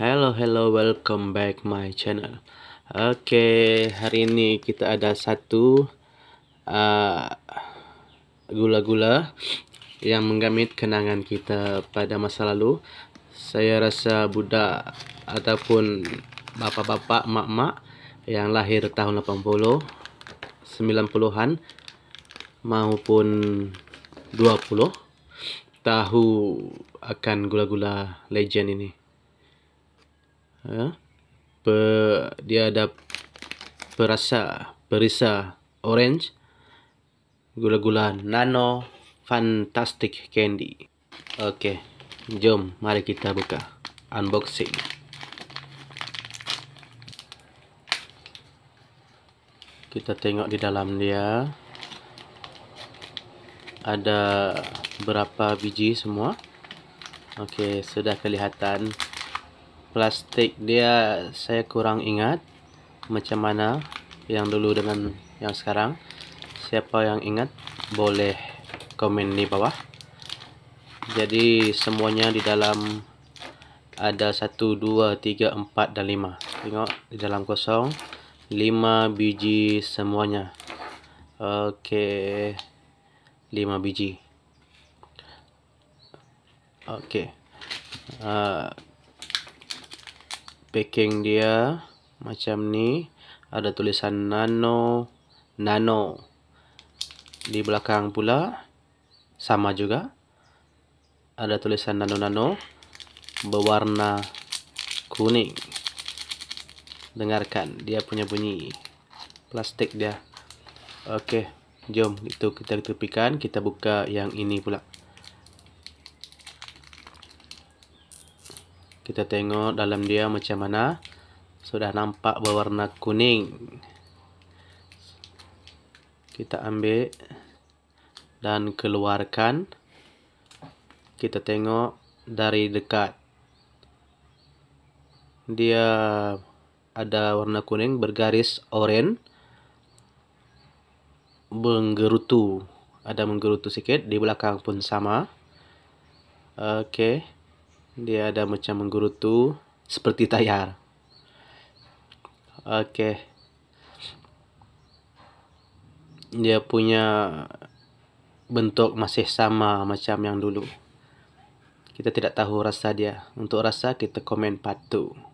Hello, hello, welcome back my channel. Okay, hari ini kita ada satu ah, gula-gula yang menggamit kenangan kita pada masa lalu. Saya rasa budak ataupun bapa-bapa, mak-mak yang lahir tahun 80, 90-an maupun 20 tahu akan gula-gula legend ini. Ya. per, dia ada perasa perisa orange gula-gula nano fantastic candy Okey, jom mari kita buka unboxing kita tengok di dalam dia ada berapa biji semua Okey, sudah kelihatan plastik dia saya kurang ingat macam mana yang dulu dengan yang sekarang siapa yang ingat boleh komen di bawah jadi semuanya di dalam ada 1, 2, 3, 4 dan 5 tengok di dalam kosong 5 biji semuanya ok 5 biji ok uh, ah, packing dia macam ni ada tulisan nano nano di belakang pula sama juga ada tulisan nano nano berwarna kuning dengarkan dia punya bunyi plastik dia oke okay, jom itu kita tepikan kita buka yang ini pula kita tengok dalam dia macam mana sudah nampak berwarna kuning kita ambil dan keluarkan kita tengok dari dekat dia ada warna kuning bergaris oranye menggerutu ada menggerutu sikit di belakang pun sama okey dia ada macam menggerutu seperti tayar. Oke. Okay. Dia punya bentuk masih sama macam yang dulu. Kita tidak tahu rasa dia. Untuk rasa kita komen patu.